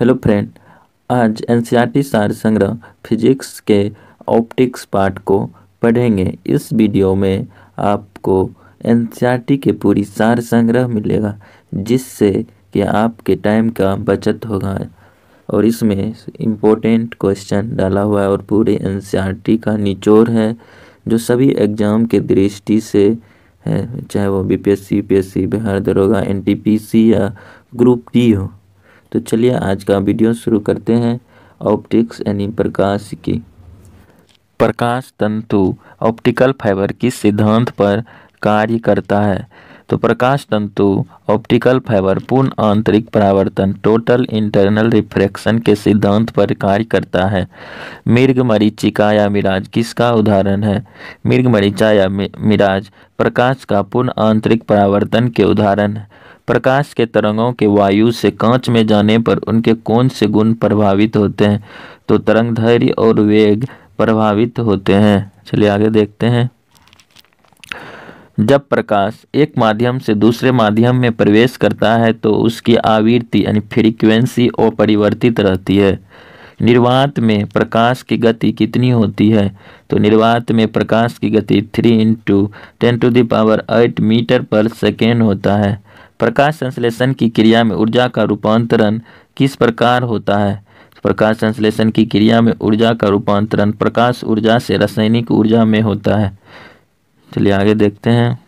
hello friend आज एन e सार संग्रह फिजिक्स के ऑप्टिक्स पार्ट को पढ़ेंगे इस वीडियो में आपको एन e के पूरी सार संग्रह मिलेगा जिससे कि आपके टाइम का बचत होगा और इसमें इम्पोर्टेंट क्वेश्चन डाला हुआ है और पूरे एन e का निचोड़ है जो सभी एग्जाम के दृष्टि से है चाहे वो एस सी बिहार दरोगा एन या ग्रुप डी हो तो चलिए आज का वीडियो शुरू करते हैं ऑप्टिक्स यानी प्रकाश की प्रकाश तंतु ऑप्टिकल फाइबर किस सिद्धांत पर कार्य करता है तो प्रकाश तंतु ऑप्टिकल फाइबर पूर्ण आंतरिक परावर्तन टोटल इंटरनल रिफ्रैक्शन के सिद्धांत पर कार्य करता है मृग मरीचिका या मिराज किसका उदाहरण है मृग मरीचा या मिराज प्रकाश का पूर्ण आंतरिक परावर्तन के उदाहरण है प्रकाश के तरंगों के वायु से कांच में जाने पर उनके कौन से गुण प्रभावित होते हैं तो तरंग धैर्य और वेग प्रभावित होते हैं चलिए आगे देखते हैं जब प्रकाश एक माध्यम से दूसरे माध्यम में प्रवेश करता है तो उसकी आवृत्ति यानी फ्रीक्वेंसी अपरिवर्तित रहती है निर्वात में प्रकाश की गति कितनी होती है तो निर्वात में प्रकाश की गति three into ten to the power eight metre पर सेकेंड होता है प्रकाश संश्लेषण की क्रिया में ऊर्जा का रूपांतरण किस प्रकार होता है प्रकाश संश्लेषण की क्रिया में ऊर्जा का रूपांतरण प्रकाश ऊर्जा से रासायनिक ऊर्जा में होता है चलिए आगे देखते हैं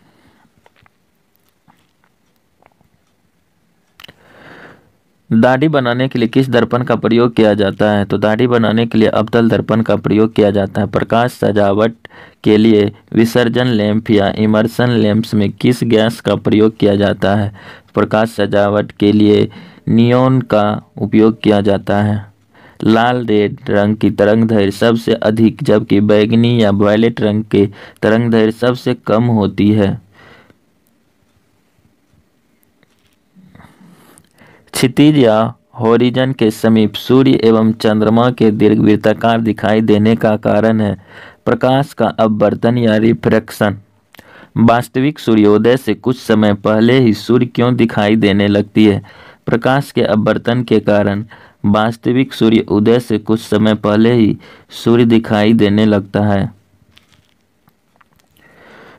दाढ़ी बनाने के लिए किस दर्पण का प्रयोग किया जाता है तो दाढ़ी बनाने के लिए अवतल दर्पण का प्रयोग किया जाता है प्रकाश सजावट के लिए विसर्जन लैंप या इमर्सन लैंप्स में किस गैस का प्रयोग किया जाता है प्रकाश सजावट के लिए नियोन का उपयोग किया जाता है लाल रेड रंग की तरंग धैर्य सबसे अधिक जबकि बैगनी या वायलेट रंग की तरंग धैर्य सबसे कम होती है क्षितिज या होरिजन के समीप सूर्य एवं चंद्रमा के दीर्घ वृत्ताकार दिखाई देने का कारण है प्रकाश का अपवर्तन या रिफ्रैक्शन वास्तविक सूर्योदय से कुछ समय पहले ही सूर्य क्यों दिखाई देने लगती है प्रकाश के अपवर्तन के कारण वास्तविक सूर्य उदय से कुछ समय पहले ही सूर्य दिखाई देने लगता है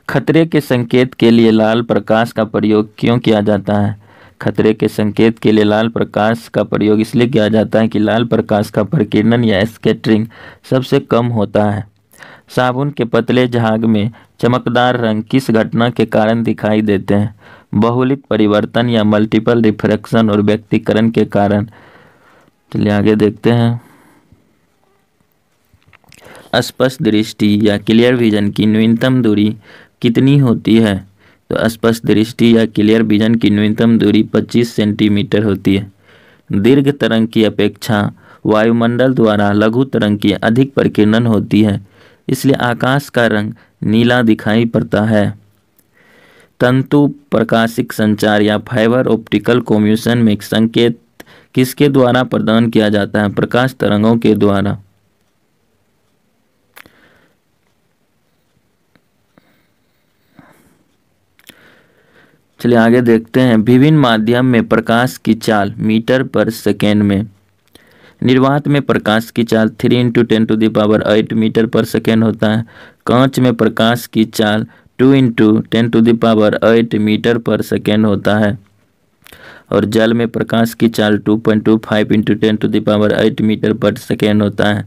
खतरे के संकेत के लिए लाल प्रकाश का प्रयोग क्यों किया जाता है खतरे के संकेत के लिए लाल प्रकाश का प्रयोग इसलिए किया जाता है कि लाल प्रकाश का प्रकीर्णन या स्केटरिंग सबसे कम होता है साबुन के पतले झाग में चमकदार रंग किस घटना के कारण दिखाई देते हैं बहुलित परिवर्तन या मल्टीपल रिफ्रैक्शन और व्यक्तिकरण के कारण चलिए आगे देखते हैं स्पष्ट दृष्टि या क्लियर विजन की न्यूनतम दूरी कितनी होती है तो स्पष्ट दृष्टि या क्लियर विजन की न्यूनतम दूरी 25 सेंटीमीटर होती है दीर्घ तरंग की अपेक्षा वायुमंडल द्वारा लघु तरंग की अधिक प्रकीर्णन होती है इसलिए आकाश का रंग नीला दिखाई पड़ता है तंतु प्रकाशिक संचार या फाइबर ऑप्टिकल कॉम्यूशन में संकेत किसके द्वारा प्रदान किया जाता है प्रकाश तरंगों के द्वारा चलिए आगे देखते हैं विभिन्न माध्यम में प्रकाश की चाल मीटर पर सेकेंड में निर्वात में प्रकाश की चाल three into ten to the power eight metre पर सेकेंड होता है कांच में प्रकाश की चाल two into ten to the power eight metre पर सेकेंड होता है और जल में प्रकाश की चाल two point two five into ten to the power eight metre पर सेकेंड होता है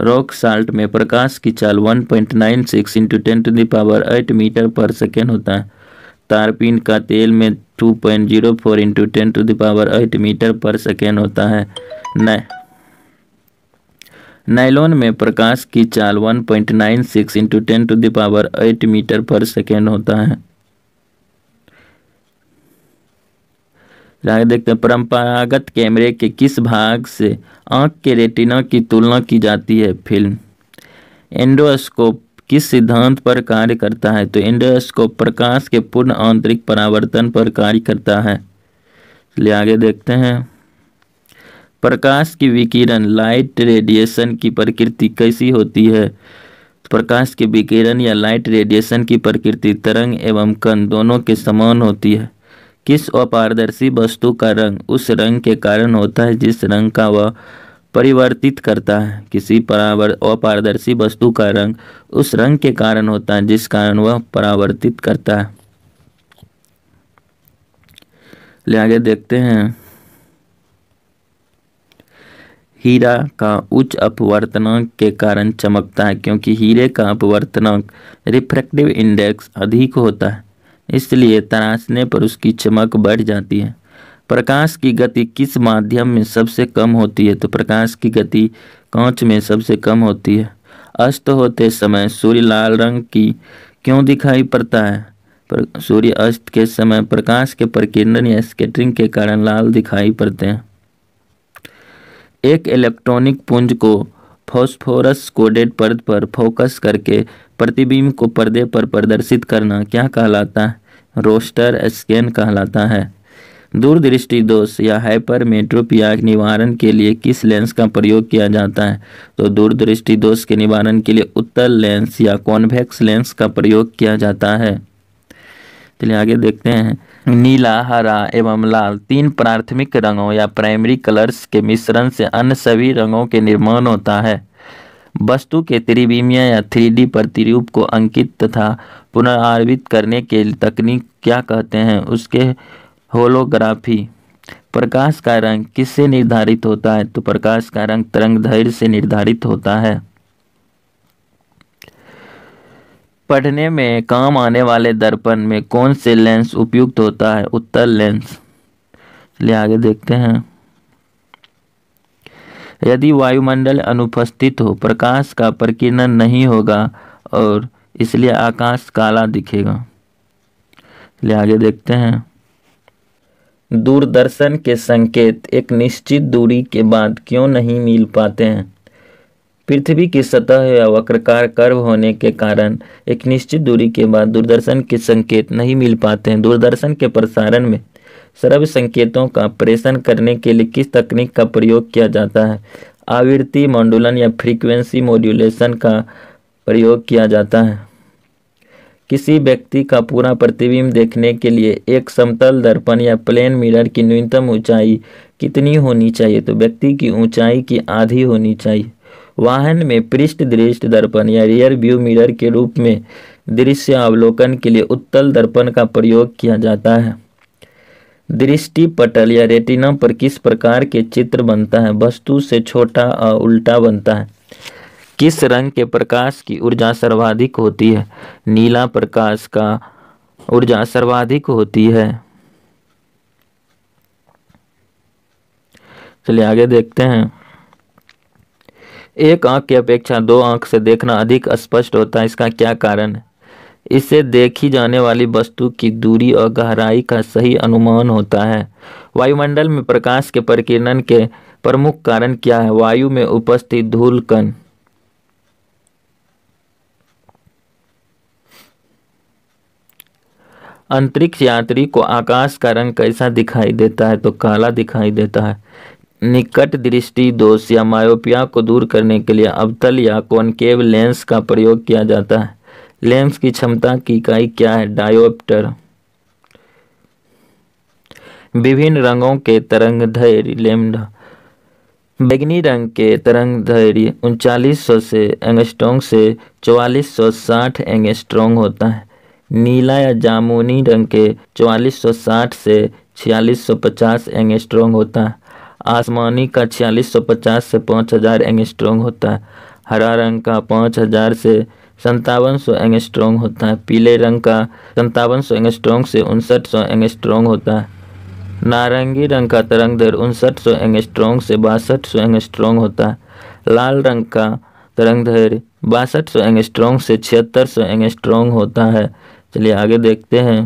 रॉक साल्ट में प्रकाश की चाल one point nine six into ten to the power eight metre पर सेकेंड होता है तारपीन का तेल में 2.04 point zero four into ten to the power eight metre पर सेकेंड होता है न नाइलॉन में प्रकाश की चाल 1.96 point nine six into ten to the power eight metre पर सेकेंड होता है आगे देखते हैं परंपरागत कैमरे के किस भाग से आंख के रेटिना की तुलना की जाती है फिल्म एंडोस्कोप किस सिद्धांत पर कार्य करता है तो इंडोस्कोप प्रकाश के पूर्ण आंतरिक परावर्तन पर कार्य करता है चलिए आगे देखते हैं प्रकाश की विकिरण लाइट रेडिएशन की प्रकृति कैसी होती है तो प्रकाश के विकिरण या लाइट रेडिएशन की प्रकृति तरंग एवं कण दोनों के समान होती है किस अपारदर्शी वस्तु का रंग उस रंग के कारण होता है जिस रंग का वह परिवर्तित करता है किसी अपारदर्शी वस्तु का रंग उस रंग के कारण होता है जिस कारण वह परावर्तित करता है ले आगे देखते हैं हीरा का उच्च अपवर्तनांक के कारण चमकता है क्योंकि हीरे का अपवर्तनांक रिफ्रैक्टिव इंडेक्स अधिक होता है इसलिए तराशने पर उसकी चमक बढ़ जाती है प्रकाश की गति किस माध्यम में सबसे कम होती है तो प्रकाश की गति कांच में सबसे कम होती है अस्त होते समय सूर्य लाल रंग की क्यों दिखाई पड़ता है पर सूर्य अस्त के समय प्रकाश के प्रकीर्णन या स्केटरिंग के कारण लाल दिखाई पड़ते हैं एक इलेक्ट्रॉनिक पुंज को फॉस्फोरस कोडेड पर्द पर फोकस करके प्रतिबिंब को पर्दे पर प्रदर्शित करना क्या कहलाता है रोस्टर स्कैन कहलाता है दूरदृष्टि दोष या हाइपरमेट्रोपिया निवारण के लिए किस लेंस का प्रयोग किया जाता है तो दूरदृष्टि दोष के निवारण के लिए उत्तल लेंस या कॉन्वेक्स लेंस का प्रयोग किया जाता है चलिए आगे देखते हैं नीला हरा एवं लाल तीन प्राथमिक रंगों या प्राइमरी कलर्स के मिश्रण से अन्य सभी रंगों के निर्माण होता है वस्तु के त्रिवीमिया या थ्री प्रतिरूप को अंकित तथा पुनरावृत्त करने के तकनीक क्या कहते हैं उसके होलोग्राफी प्रकाश का रंग किससे निर्धारित होता है तो प्रकाश का रंग तरंग धैर्य से निर्धारित होता है पढ़ने में काम आने वाले दर्पण में कौन से लेंस उपयुक्त होता है उत्तर लेंस चलिए आगे देखते हैं यदि वायुमंडल अनुपस्थित हो प्रकाश का प्रकीर्णन नहीं होगा और इसलिए आकाश काला दिखेगा चलिए आगे देखते हैं दूरदर्शन के संकेत एक निश्चित दूरी के बाद क्यों नहीं मिल पाते हैं पृथ्वी की सतह या वक्रकार कर्व होने के कारण एक निश्चित दूरी के बाद दूरदर्शन के संकेत नहीं मिल पाते हैं दूरदर्शन के प्रसारण में सर्व संकेतों का प्रेषण करने के लिए किस तकनीक का प्रयोग किया जाता है आवृत्ति मंडुलन या फ्रीक्वेंसी मॉड्यूलेशन का प्रयोग किया जाता है किसी व्यक्ति का पूरा प्रतिबिंब देखने के लिए एक समतल दर्पण या प्लेन मिरर की न्यूनतम ऊंचाई कितनी होनी चाहिए तो व्यक्ति की ऊंचाई की आधी होनी चाहिए वाहन में पृष्ठ दृष्ट दर्पण या रियर व्यू मिरर के रूप में दृश्य अवलोकन के लिए उत्तल दर्पण का प्रयोग किया जाता है दृष्टि पटल या रेटिना पर किस प्रकार के चित्र बनता है वस्तु से छोटा और उल्टा बनता है किस रंग के प्रकाश की ऊर्जा सर्वाधिक होती है नीला प्रकाश का ऊर्जा सर्वाधिक होती है चलिए आगे देखते हैं एक आंख की अपेक्षा दो आंख से देखना अधिक स्पष्ट होता है इसका क्या कारण है इससे देखी जाने वाली वस्तु की दूरी और गहराई का सही अनुमान होता है वायुमंडल में प्रकाश के प्रकीर्णन के प्रमुख कारण क्या है वायु में उपस्थित धूल कण अंतरिक्ष यात्री को आकाश का रंग कैसा दिखाई देता है तो काला दिखाई देता है निकट दृष्टि दोष या मायोपिया को दूर करने के लिए अवतल या कॉनकेव लेंस का प्रयोग किया जाता है लेंस की क्षमता की इकाई क्या है डायोप्टर विभिन्न रंगों के तरंग धैर्य लेमडा बैगनी रंग के तरंग धैर्य उनचालीस से एंगस्ट्रोंग से चौवालीस सौ साठ एंगस्ट्रोंग होता है नीला या जामुनी रंग के 4460 से 4650 एंगस्ट्रॉम होता है आसमानी का 4650 से 5000 स्ट्रोंग होता है हरा रंग का 5000 से संतावन सौ एंग स्ट्रोंग होता है पीले रंग का संतावन सौ एंग स्ट्रोंग से उनसठ सौ एंग स्ट्रोंग होता है नारंगी रंग का तरंग दर उनसठ सौ एंग स्ट्रोंग से बासठ सौ एंग स्ट्रोंग होता है लाल रंग का तरंग दर बासठ सौ एंग स्ट्रोंग से छिहत्तर सौ एंग स्ट्रोंग होता है चलिए आगे देखते हैं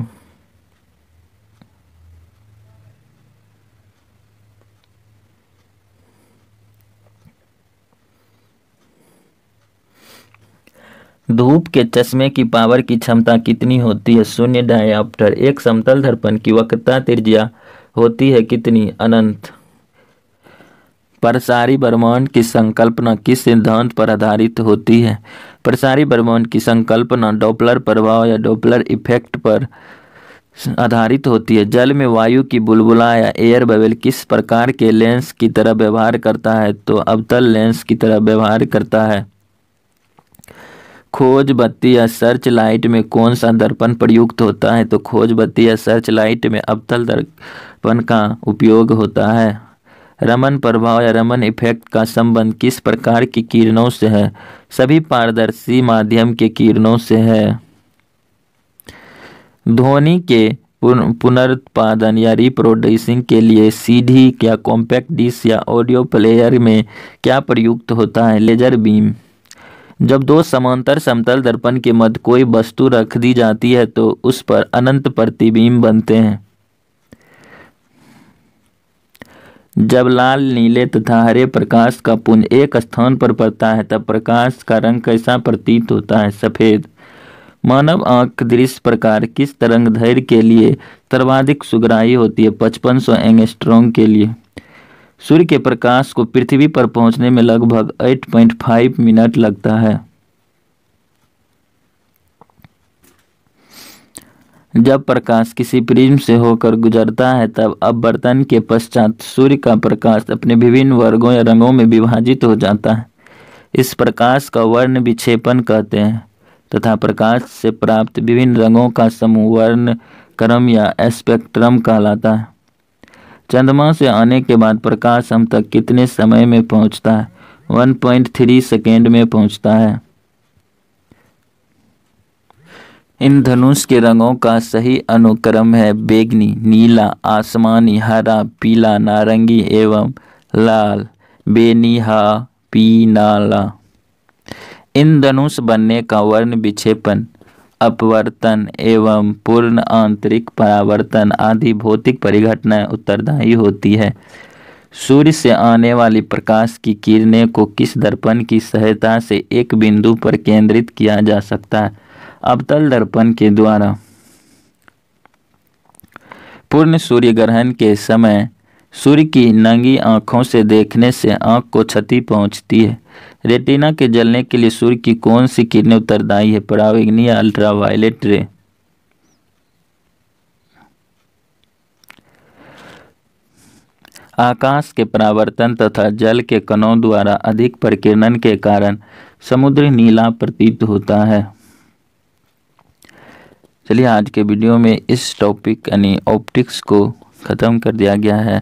धूप के चश्मे की पावर की क्षमता कितनी होती है शून्य डायऑप्टर एक समतल दर्पण की वक्रता त्रिज्या होती है कितनी अनंत परसारी ब्रह्मांड की संकल्पना किस सिद्धांत पर आधारित होती है प्रसारी प्रभाव की संकल्पना डॉपलर प्रभाव या डॉपलर इफेक्ट पर आधारित होती है जल में वायु की बुलबुला या एयर बबल किस प्रकार के लेंस की तरह व्यवहार करता है तो अवतल लेंस की तरह व्यवहार करता है खोज बत्ती या सर्च लाइट में कौन सा दर्पण प्रयुक्त होता है तो खोज बत्ती या सर्च लाइट में अवतल दर्पण का उपयोग होता है रमन प्रभाव या रमन इफेक्ट का संबंध किस प्रकार की किरणों से है सभी पारदर्शी माध्यम के किरणों से है ध्वनि के पुनरुत्पादन या रिप्रोड्यूसिंग के लिए सीडी या कॉम्पैक्ट डिस्क या ऑडियो प्लेयर में क्या प्रयुक्त होता है लेजर बीम जब दो समांतर समतल दर्पण के मध्य कोई वस्तु रख दी जाती है तो उस पर अनंत प्रतिबिंब बनते हैं जब लाल नीले तथा हरे प्रकाश का पुंज एक स्थान पर पड़ता है तब प्रकाश का रंग कैसा प्रतीत होता है सफ़ेद मानव आंख दृश्य प्रकार किस तरंग धैर्य के लिए सर्वाधिक सुग्राही होती है पचपन सौ एंगस्ट्रॉन्ग के लिए सूर्य के प्रकाश को पृथ्वी पर पहुंचने में लगभग 8.5 मिनट लगता है जब प्रकाश किसी प्रिज्म से होकर गुजरता है तब अपवर्तन के पश्चात सूर्य का प्रकाश अपने विभिन्न वर्गों या रंगों में विभाजित हो जाता है इस प्रकाश का वर्ण विक्षेपण कहते हैं तथा प्रकाश से प्राप्त विभिन्न रंगों का समूह वर्ण क्रम या स्पेक्ट्रम कहलाता है चंद्रमा से आने के बाद प्रकाश हम तक कितने समय में पहुंचता है 1.3 सेकेंड में पहुंचता है इन धनुष के रंगों का सही अनुक्रम है बेगनी नीला आसमानी हरा पीला नारंगी एवं लाल बेनिहा पीनाला इन धनुष बनने का वर्ण विक्षेपन अपवर्तन एवं पूर्ण आंतरिक परावर्तन आदि भौतिक परिघटनाएं उत्तरदायी होती है सूर्य से आने वाली प्रकाश की किरणें को किस दर्पण की सहायता से एक बिंदु पर केंद्रित किया जा सकता है अवतल दर्पण के द्वारा पूर्ण सूर्य ग्रहण के समय सूर्य की नंगी आंखों से देखने से आंख को क्षति पहुंचती है रेटिना के जलने के लिए सूर्य की कौन सी किरणें उत्तरदायी है परावैग्नि या अल्ट्रावायलेट रे आकाश के परावर्तन तथा जल के कणों द्वारा अधिक प्रकीर्णन के कारण समुद्र नीला प्रतीत होता है चलिए आज के वीडियो में इस टॉपिक यानी ऑप्टिक्स को ख़त्म कर दिया गया है